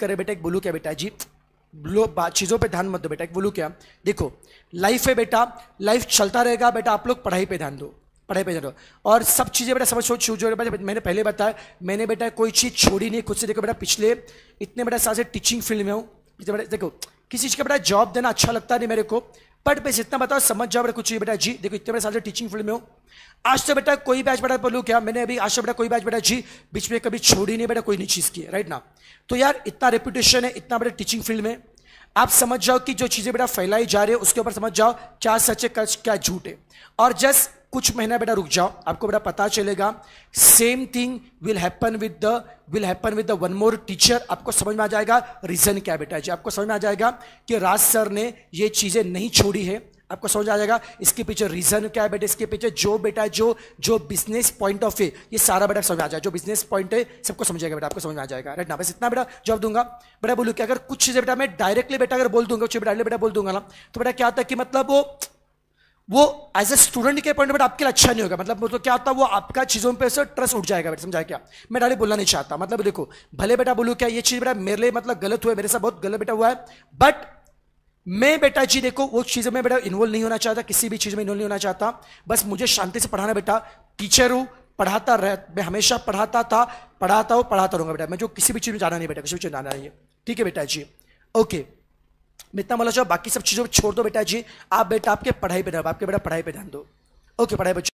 करे बेटा एक बोलू क्या बेटा जी चीज़ों पे ध्यान मत दो बेटा एक बोलू क्या देखो लाइफ है बेटा लाइफ चलता रहेगा बेटा आप लोग पढ़ाई पे ध्यान दो पढ़ाई पे ध्यान दो और सब चीज़ें बेटा समझ सोच जो मैंने पहले बताया मैंने बेटा कोई चीज़ छोड़ी नहीं खुद से देखो बेटा पिछले इतने बेटा साल से टीचिंग फील्ड में हूँ देखो किसी चीज़ का बेटा जॉब देना अच्छा लगता नहीं मेरे को बट बस इतना बताओ समझ जाओ बेटा कुछ चाहिए बेटा जी देखो इतने बड़े साल से टीचिंग फील्ड में हो आज तो बेटा कोई बैच बेटा बोलू क्या मैंने अभी आज तो बेटा कोई बैच बेटा जी बीच में कभी छोड़ी नहीं बेटा कोई नहीं चीज़ की राइट ना तो यार इतना रेपुटेशन है इतना बड़े टीचिंग फील्ड में आप समझ जाओ कि जो चीज़ें बेटा फैलाई जा रही है उसके ऊपर समझ जाओ क्या सच है क्या झूठ है और जस्ट कुछ महीना बेटा रुक जाओ आपको बेटा पता चलेगा same thing will happen with the will happen with the one more teacher आपको समझ में आ जाएगा रीज़न क्या बेटा जी आपको समझ में आ जाएगा कि राज सर ने ये चीज़ें नहीं छोड़ी है आपको समझ आ जाएगा इसके पीछे रीजन क्या है बेटा इसके पीछे जो बेटा जो जो बिजनेस पॉइंट ऑफ व्यू ये सारा बेटा समझ आ जाएगा जो बिजनेस पॉइंट है सबको समझ आएगा बेटा आपको समझ आ जाएगा राइट ना बस इतना बेटा जवाब दूंगा बेटा बोलू कि अगर कुछ चीज़ें बेटा मैं डायरेक्टली बेटा अगर बोल दूंगा कुछ डायरेक्टली बेटा बोल दूंगा ना तो बेटा क्या होता है कि मतलब वो वो एज ए स्टूडेंट के पॉइंट ऑफ बेटा आपके लिए अच्छा नहीं होगा मतलब मतलब क्या होता है वो आपका चीज़ों पे से ट्रस्ट उठ जाएगा बेटा समझाया क्या मैं डायरेक्ट बोलना नहीं चाहता मतलब देखो भले बेटा बोलू क्या ये चीज़ बेटा मेरे लिए मतलब गलत हुआ है मेरे साथ बहुत गलत बेटा हुआ है बट मैं बेटा जी देखो वो चीज़ में बेटा इन्वॉल्व नहीं होना चाहता किसी भी चीज़ में इन्वॉल्व नहीं होना चाहता बस मुझे शांति से पढ़ाना बेटा टीचर हूं पढ़ाता रह मैं हमेशा पढ़ाता था पढ़ाता हूं पढ़ाता रहूंगा बेटा मैं जो किसी भी चीज़ में जाना नहीं बेटा किसी भी चीज़ में जाना नहीं है ठीक है बेटा जी ओके इतना बोला चाहो बाकी सब चीज़ों को छोड़ दो बेटा जी आप बेटा आपके पढ़ाई पे आपके बेटा पढ़ाई पे ध्यान दो ओके पढ़ाई